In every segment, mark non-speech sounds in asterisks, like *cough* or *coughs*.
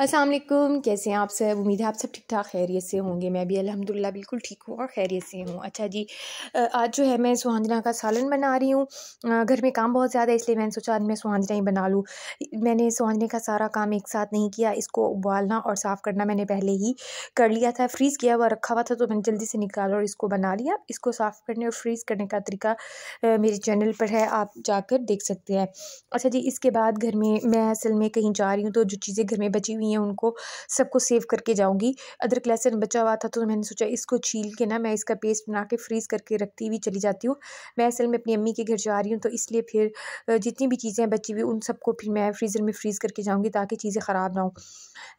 असलम कैसे हैं आप सब उम्मीद है आप सब ठीक ठाक खैरियत से होंगे मैं भी अल्हम्दुलिल्लाह बिल्कुल ठीक हूँ और खैरियत से हूँ अच्छा जी आज जो है मैं सुहांजना का सालन बना रही हूँ घर में काम बहुत ज़्यादा है इसलिए मैंने सोचा आज मैं सुहांजना ही बना लूँ मैंने सुहांजने का सारा काम एक साथ नहीं किया इसको उबालना और साफ़ करना मैंने पहले ही कर लिया था फ्रीज़ किया हुआ रखा हुआ था तो मैंने जल्दी से निकाला और इसको बना लिया इसको साफ़ करने और फ्रीज़ करने का तरीका मेरे चैनल पर है आप जाकर देख सकते हैं अच्छा जी इसके बाद घर में मैं असल में कहीं जा रही हूँ तो जो चीज़ें घर में बची हुई करनी है उनको सबको सेव करके जाऊँगी अदरक लहसन बचा हुआ था तो मैंने सोचा इसको छील के ना मैं इसका पेस्ट बना के फ्रीज़ करके रखती हुई चली जाती हूँ मैं असल में अपनी अम्मी के घर जा रही हूँ तो इसलिए फिर जितनी भी चीज़ें बची हुई उन सबको फिर मैं फ्रीज़र में फ्रीज़ करके जाऊँगी ताकि चीज़ें ख़राब ना हो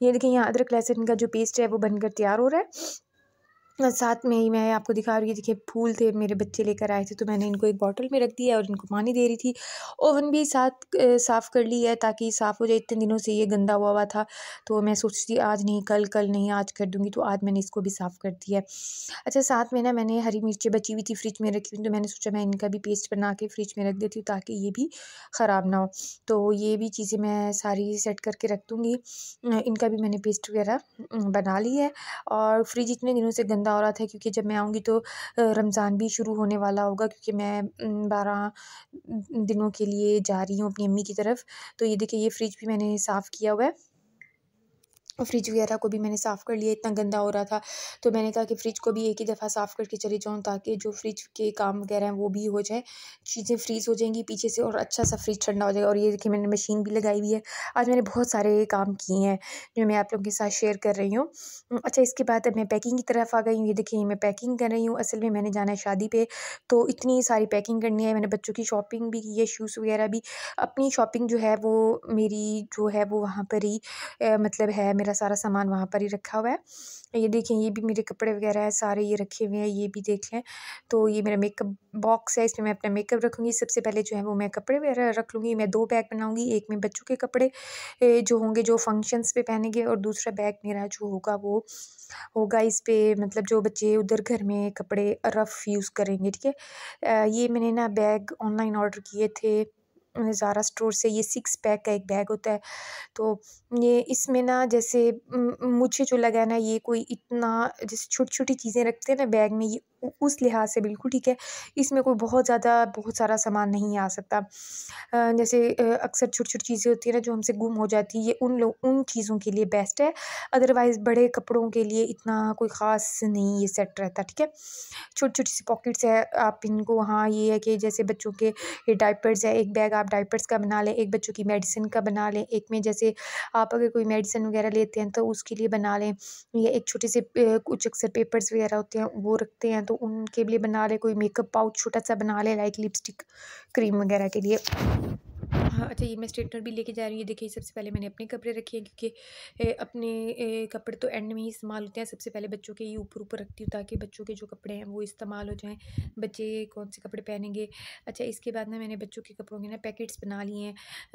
ये देखिए यहाँ अदरक लहसन का जो पेस्ट है वो बनकर तैयार हो रहा है साथ में ही मैं आपको दिखा रही थी देखिए फूल थे मेरे बच्चे लेकर आए थे तो मैंने इनको एक बॉटल में रख दिया और इनको पानी दे रही थी ओवन भी साथ साफ़ कर ली है ताकि साफ़ हो जाए इतने दिनों से ये गंदा हुआ हुआ था तो मैं सोचती आज नहीं कल कल नहीं आज कर दूँगी तो आज मैंने इसको भी साफ़ कर दिया अच्छा साथ में ना मैंने हरी मिर्चें बची हुई थी फ्रिज में रखी हुई तो मैंने सोचा मैं इनका भी पेस्ट बना के फ्रिज में रख देती हूँ ताकि ये भी ख़राब ना हो तो ये भी चीज़ें मैं सारी सेट करके रख दूँगी इनका भी मैंने पेस्ट वगैरह बना ली है और फ्रिज इतने दिनों से गंदा ज़िंदा औरत है क्योंकि जब मैं आऊँगी तो रमज़ान भी शुरू होने वाला होगा क्योंकि मैं बारह दिनों के लिए जा रही हूँ अपनी अम्मी की तरफ तो ये देखिए ये फ्रिज भी मैंने साफ़ किया हुआ है और फ्रिज वगैरह को भी मैंने साफ़ कर लिया इतना गंदा हो रहा था तो मैंने कहा कि फ्रिज को भी एक ही दफ़ा साफ़ करके चले जाऊँ ताकि जो फ्रिज के काम वगैरह हैं वो भी हो जाए चीज़ें फ्रीज़ हो जाएंगी पीछे से और अच्छा सा फ्रिज ठंडा हो जाएगा और ये देखिए मैंने मशीन भी लगाई हुई है आज मैंने बहुत सारे काम किए हैं जो मैं आप लोगों के साथ शेयर कर रही हूँ अच्छा इसके बाद अब मैं पैकिंग की तरफ आ गई हूँ ये देखिए मैं पैकिंग कर रही हूँ असल में मैंने जाना है शादी पर तो इतनी सारी पैकिंग करनी है मैंने बच्चों की शॉपिंग भी की है शूज़ वगैरह भी अपनी शॉपिंग जो है वो मेरी जो है वो वहाँ पर ही मतलब है मेरा मेरा सारा सामान वहाँ पर ही रखा हुआ है ये देखें ये भी मेरे कपड़े वगैरह है सारे ये रखे हुए हैं ये भी देख लें तो ये मेरा मेकअप बॉक्स है इसमें मैं अपना मेकअप रखूँगी सबसे पहले जो है वो मैं कपड़े वगैरह रख लूँगी मैं दो बैग बनाऊँगी एक में बच्चों के कपड़े जो होंगे जो फंक्शंस पे पहनेंगे और दूसरा बैग मेरा जो होगा वो होगा इस पर मतलब जो बच्चे उधर घर में कपड़े रफ़ यूज़ करेंगे ठीक है ये मैंने ना बैग ऑनलाइन ऑर्डर किए थे ज़ारा स्टोर से ये सिक्स पैक का एक बैग होता है तो ये इसमें ना जैसे मुझे जो लगा ना ये कोई इतना जैसे छोटी छोटी चीज़ें रखते हैं ना बैग में ये उस लिहाज से बिल्कुल ठीक है इसमें कोई बहुत ज़्यादा बहुत सारा सामान नहीं आ सकता जैसे अक्सर छोटी छोटी चीज़ें होती है ना जो हमसे गुम हो जाती है ये उन लोग उन चीज़ों के लिए बेस्ट है अदरवाइज़ बड़े कपड़ों के लिए इतना कोई ख़ास नहीं ये सेट रहता ठीक है छोटी छोटी सी पॉकेट्स है आप इनको हाँ ये है कि जैसे बच्चों के डाइपर्स है एक बैग आप डाइपर्स का बना लें एक बच्चों की मेडिसिन का बना लें एक में जैसे आप अगर कोई मेडिसिन वगैरह लेते हैं तो उसके लिए बना लें या एक छोटे से कुछ अक्सर पेपर्स वगैरह होते हैं वो रखते हैं तो उनके लिए बना ले कोई मेकअप पाउच छोटा सा बना ले लाइक लिपस्टिक क्रीम वगैरह के लिए अच्छा ये मैं स्ट्रेटनर भी लेके जा रही हूँ देखिए सबसे पहले मैंने अपने कपड़े रखे हैं क्योंकि अपने कपड़े तो एंड में ही इस्तेमाल होते हैं सबसे पहले बच्चों के ये ऊपर ऊपर रखती हूँ ताकि बच्चों के जो कपड़े हैं वो इस्तेमाल हो जाएँ बच्चे कौन से कपड़े पहनेंगे अच्छा इसके बाद ना मैंने बच्चों के कपड़ों के ना पैकेट्स बना लिए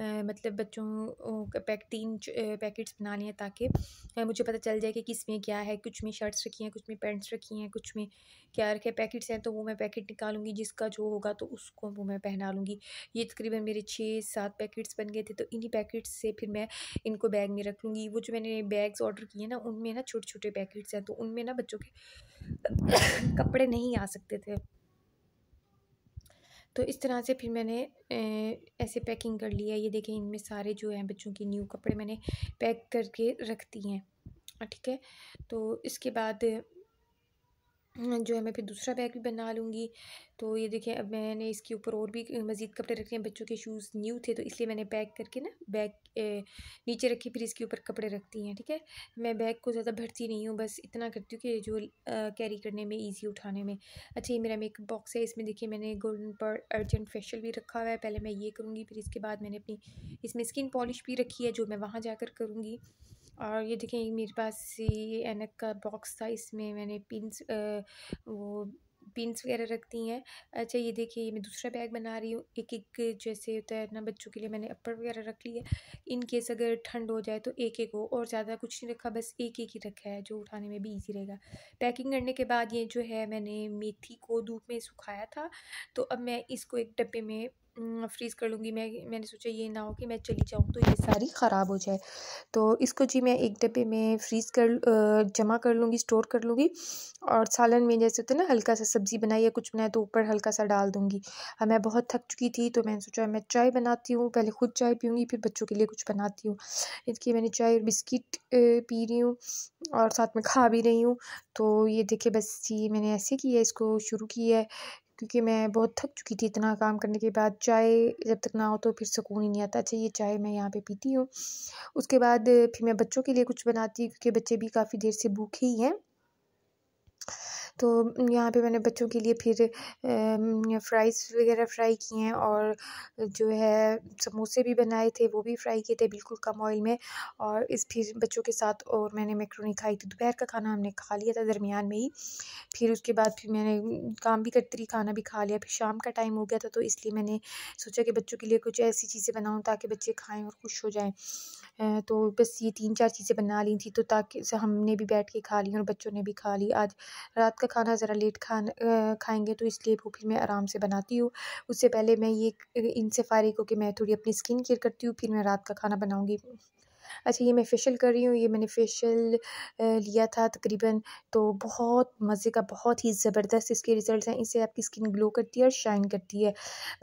हैं मतलब बच्चों का पैक तीन पैकेट्स बना लिए हैं ताकि मुझे पता चल जाए कि किस में क्या है कुछ में शर्ट्स रखी हैं कुछ में पैंट्स रखी हैं कुछ में क्या रखे पैकेट्स हैं तो वो मैं पैकेट निकालूंगी जिसका जो होगा तो उसको वो मैं पहना लूँगी ये तकरीबन मेरे छः सात पैकेट पैकेट्स बन गए थे तो इन्हीं पैकेट्स से फिर मैं इनको बैग में रख लूँगी वो जो मैंने बैग्स ऑर्डर किए ना उनमें ना छोटे छोटे पैकेट्स हैं तो उनमें ना बच्चों के *coughs* कपड़े नहीं आ सकते थे तो इस तरह से फिर मैंने ऐसे पैकिंग कर लिया ये देखें इनमें सारे जो हैं बच्चों के न्यू कपड़े मैंने पैक करके रख दिए हैं ठीक है तो इसके बाद जो है मैं फिर दूसरा बैग भी बना लूँगी तो ये देखिए अब मैंने इसके ऊपर और भी मज़ीद कपड़े रखे हैं बच्चों के शूज़ न्यू थे तो इसलिए मैंने बैग करके ना बैग नीचे रखे फिर इसके ऊपर कपड़े रखती हैं ठीक है मैं बैग को ज़्यादा भरती नहीं हूँ बस इतना करती हूँ कि जो कैरी करने में ईजी उठाने में अच्छा ये मेरा मेकअप बॉक्स है इसमें देखिए मैंने गोल्डन पर अर्जेंट फेशियल भी रखा हुआ है पहले मैं ये करूँगी फिर इसके बाद मैंने अपनी इसमें स्किन पॉलिश भी रखी है जो मैं वहाँ जाकर करूँगी और ये देखें मेरे पास ये एनक का बॉक्स था इसमें मैंने पिंस वो पिंस वगैरह रखती हैं अच्छा ये देखिए मैं दूसरा बैग बना रही हूँ एक एक जैसे होता है ना बच्चों के लिए मैंने अपर वगैरह रख लिया है इन केस अगर ठंड हो जाए तो एक एक हो और ज़्यादा कुछ नहीं रखा बस एक एक ही रखा है जो उठाने में भी ईजी रहेगा पैकिंग करने के बाद ये जो है मैंने मेथी को धूप में सुखाया था तो अब मैं इसको एक डब्बे में फ्रीज़ कर लूँगी मैं मैंने सोचा ये ना हो कि मैं चली जाऊँ तो ये सारी ख़राब हो जाए तो इसको जी मैं एक डब्बे में फ्रीज़ कर जमा कर लूँगी स्टोर कर लूँगी और सालन में जैसे होते हैं ना हल्का सा सब्ज़ी बनाई या कुछ बनाए तो ऊपर हल्का सा डाल दूँगी अब मैं बहुत थक चुकी थी तो मैंने सोचा मैं चाय बनाती हूँ पहले खुद चाय पीऊँगी फिर बच्चों के लिए कुछ बनाती हूँ इसकी मैंने चाय और बिस्किट पी रही हूँ और साथ में खा भी रही हूँ तो ये देखे बस ये मैंने ऐसे किया इसको शुरू किया है क्योंकि मैं बहुत थक चुकी थी इतना काम करने के बाद चाय जब तक ना हो तो फिर सुकून ही नहीं आता अच्छा ये चाय मैं यहाँ पे पीती हूँ उसके बाद फिर मैं बच्चों के लिए कुछ बनाती हूँ क्योंकि बच्चे भी काफ़ी देर से भूखे ही हैं तो यहाँ पे मैंने बच्चों के लिए फिर फ़्राइज़ वगैरह फ़्राई किए हैं और जो है समोसे भी बनाए थे वो भी फ़्राई किए थे बिल्कुल कम ऑयल में और इस फिर बच्चों के साथ और मैंने मैक्रोनी खाई थी दोपहर का खाना हमने खा लिया था दरमियान में ही फिर उसके बाद फिर मैंने काम भी करती रही खाना भी खा लिया फिर शाम का टाइम हो गया था तो इसलिए मैंने सोचा कि बच्चों के लिए कुछ ऐसी चीज़ें बनाऊँ ताकि बच्चे खाएँ और खुश हो जाएँ तो बस ये तीन चार चीज़ें बना ली थी तो ताकि हमने भी बैठ के खा ली और बच्चों ने भी खा ली आज रात का खाना ज़रा लेट खान खाएँगे तो इसलिए वो फिर मैं आराम से बनाती हूँ उससे पहले मैं ये इनसे फारिग होकर मैं थोड़ी अपनी स्किन केयर करती हूँ फिर मैं रात का खाना बनाऊँगी अच्छा ये मैं फेशियल कर रही हूँ ये मैंने फेशियल लिया था तकरीबन तो बहुत मज़े का बहुत ही ज़बरदस्त इसके रिज़ल्ट हैं इससे आपकी स्किन ग्लो करती है और शाइन करती है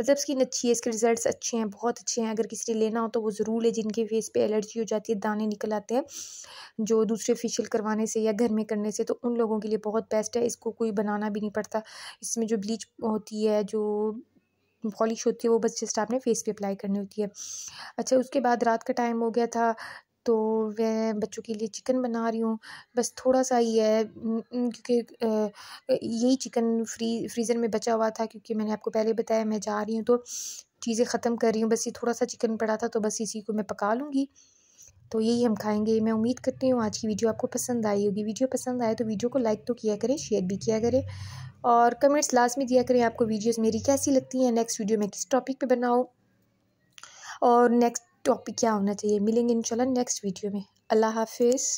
मतलब स्किन अच्छी है इसके रिज़ल्ट अच्छे हैं बहुत अच्छे हैं अगर किसी ने लेना हो तो वो ज़रूर है जिनके फेस पर एलर्जी हो जाती है दाने निकल आते हैं जो दूसरे फेशियल करवाने से या घर में करने से तो उन लोगों के लिए बहुत बेस्ट है इसको कोई बनाना भी नहीं पड़ता इसमें जो ब्लीच होती है जो पॉलिश होती है वो बस जस्ट आपने फेस पे अप्लाई करनी होती है अच्छा उसके बाद रात का टाइम हो गया था तो मैं बच्चों के लिए चिकन बना रही हूँ बस थोड़ा सा ही है क्योंकि यही चिकन फ्री फ्रीज़र में बचा हुआ था क्योंकि मैंने आपको पहले बताया मैं जा रही हूँ तो चीज़ें ख़त्म कर रही हूँ बस ये थोड़ा सा चिकन पड़ा था तो बस इसी को मैं पका लूँगी तो यही हम खाएंगे मैं उम्मीद करती हूँ आज की वीडियो आपको पसंद आई होगी वीडियो पसंद आए तो वीडियो को लाइक तो किया करें शेयर भी किया करें और कमेंट्स लास्ट में दिया करें आपको वीडियोस मेरी कैसी लगती हैं नेक्स्ट वीडियो मैं किस टॉपिक पे बनाऊँ और नेक्स्ट टॉपिक क्या होना चाहिए मिलेंगे इंशाल्लाह नेक्स्ट वीडियो में अल्लाह हाफिज़